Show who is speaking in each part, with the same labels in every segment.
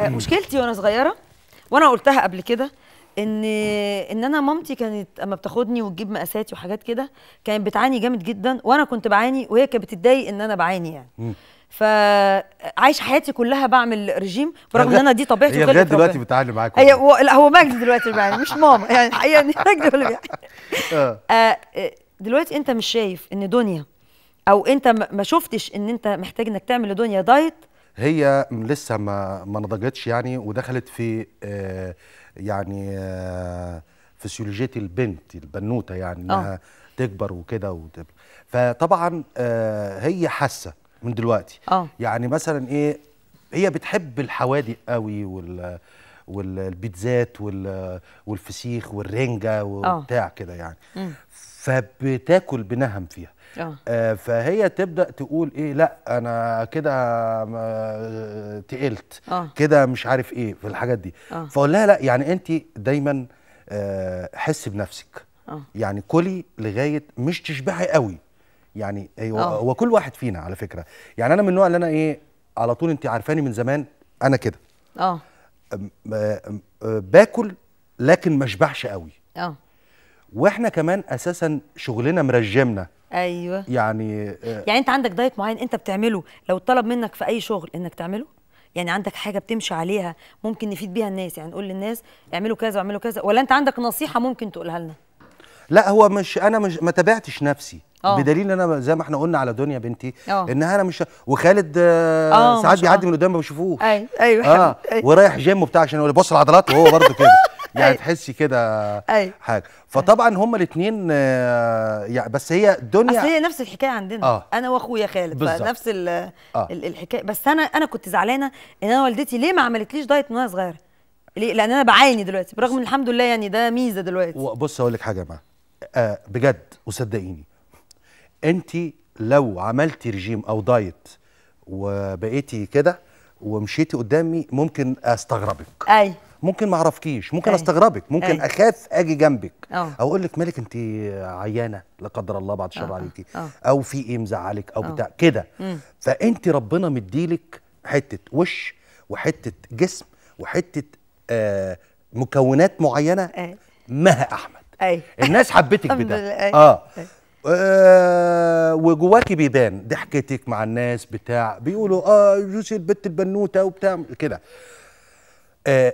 Speaker 1: آه، مشكلتي وانا صغيره وانا قلتها قبل كده ان ان انا مامتي كانت اما بتاخدني وتجيب مقاساتي وحاجات كده كانت بتعاني جامد جدا وانا كنت بعاني وهي كانت بتتضايق ان انا بعاني يعني مم. فعايشه حياتي كلها بعمل رجيم برغم ان انا دي طبيعتي هي لغايه دلوقتي بتعاني معاك هي و... لا هو مجدي دلوقتي اللي بيعاني مش ماما يعني الحقيقه ان هو اللي بيعاني آه. آه، دلوقتي انت مش شايف ان دنيا او انت ما شفتش ان انت محتاج انك تعمل لدنيا دايت
Speaker 2: هي لسه ما ما نضجتش يعني ودخلت في آه، يعني آه، فسيولوجيه البنت البنوته يعني انها أوه. تكبر وكده فطبعا آه، هي حاسه من دلوقتي أوه. يعني مثلا ايه هي بتحب الحوادق قوي وال والبيتزات والفسيخ والرنجه آه. وبتاع كده يعني مم. فبتاكل بنهم فيها أوه. آه فهي تبدا تقول ايه لا انا كده تقلت آه. كده مش عارف ايه في الحاجات دي أوه. فاقول لها لا يعني انت دايما آه حسي بنفسك أوه. يعني كلي لغايه مش تشبعي قوي يعني آه. هو كل واحد فينا على فكره يعني انا من النوع اللي انا ايه على طول انت عارفاني من زمان انا كده اه باكل لكن ما اشبعش قوي اه واحنا كمان اساسا شغلنا مرجمنا ايوه يعني آه
Speaker 1: يعني انت عندك دايت معين انت بتعمله لو طلب منك في اي شغل انك تعمله يعني عندك حاجه بتمشي عليها ممكن نفيد بيها الناس يعني نقول للناس اعملوا كذا واعملوا كذا ولا انت عندك نصيحه ممكن تقولها لنا
Speaker 2: لا هو مش انا مش ما تابعتش نفسي أوه. بدليل ان انا زي ما احنا قلنا على دنيا بنتي أوه. انها انا مش وخالد آه، آه، ساعات آه. بيعدي من قدام ما بشوفوش
Speaker 1: ايوه ايوه اه أي. ورايح
Speaker 2: جيم وبتاع عشان يقول بص العضلات وهو برده كده يعني أي. تحسي كده حاجه فطبعا هما الاثنين يعني بس هي دنيا اصل هي
Speaker 1: نفس الحكايه عندنا آه. انا واخويا خالد نفس آه. الحكايه بس انا انا كنت زعلانه ان انا والدتي ليه ما عملتليش دايت من وانا صغيره ليه لان انا بعاني دلوقتي برغم الحمد لله يعني ده ميزه دلوقتي
Speaker 2: بص اقول لك حاجه يا جماعه آه بجد وصدقيني انت لو عملتي رجيم او دايت وبقيتي كده ومشيتي قدامي ممكن استغربك اي ممكن ما اعرفكيش ممكن أي. استغربك ممكن أي. اخاف اجي جنبك أو. او اقول لك مالك انت عيانه لا قدر الله بعد شر عليكي أو. او في ايه مزعلك او, أو. بتاع كده فانت ربنا مديلك حته وش وحته جسم وحته آه مكونات معينه أي. مها احمد أي. الناس حبتك بده اه أي. آه، وجواكي بيبان ضحكتك مع الناس بتاع بيقولوا اه جوزي البت البنوته وبتاع كده آه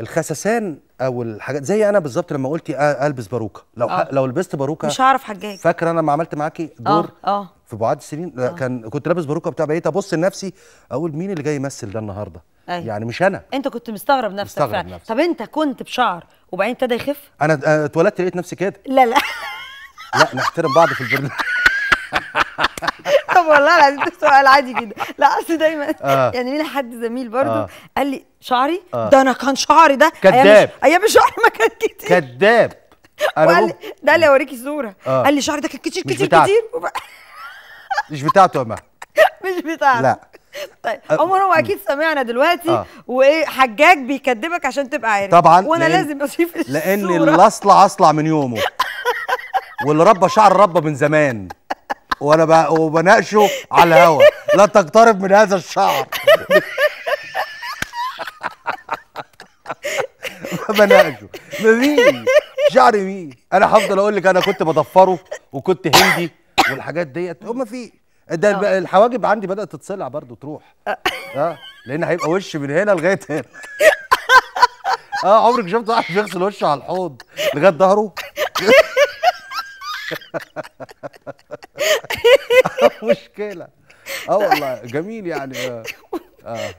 Speaker 2: الخسسان او الحاجات زي انا بالظبط لما قلتي البس باروكه لو آه. لو لبست باروكه مش هعرف حجاج فاكر انا لما عملت معاكي آه، دور اه اه في بعاد السنين آه. كان كنت لابس باروكه بتاع بقيت ابص لنفسي اقول مين اللي جاي يمثل ده النهارده أي. يعني مش انا
Speaker 1: انت كنت مستغرب نفسك مستغرب نفسي. طب انت كنت بشعر وبعدين ابتدى يخف
Speaker 2: انا اتولدت لقيت نفسي كده لا لا لا نحترم بعض في البرنامج
Speaker 1: طب والله العظيم ده سؤال عادي جدا لا اصل دايما آه. يعني لينا حد زميل برضه آه. قال لي شعري آه. ده انا كان شعري ده كذاب ايام الشعر ما كان
Speaker 2: كتير كذاب وقال لي
Speaker 1: ده اللي اوريكي صوره آه. قال لي شعري ده كان كتير كتير كتير
Speaker 2: مش بتاعته يا مها
Speaker 1: مش بتاعته لا طيب آه. عمر هو اكيد سمعنا دلوقتي آه. وايه حجاج بيكدبك عشان تبقى عارف طبعا وانا لازم اضيف الصوره لان
Speaker 2: اللي اصلع اصلع من يومه واللي ربى شعر ربى من زمان وانا وبناقشه على الهوا لا تقترب من هذا الشعر بناقشه مين شعر مين انا هفضل اقول لك انا كنت بضفره وكنت هندي والحاجات ديت ما في ده آه. الحواجب عندي بدات تتصلع برضو تروح آه. اه لان هيبقى وش من هنا لغايه هنا اه عمرك شفت واحد بيغسل وشه على الحوض لغايه ظهره رجاله اه والله جميل يعني آه. آه.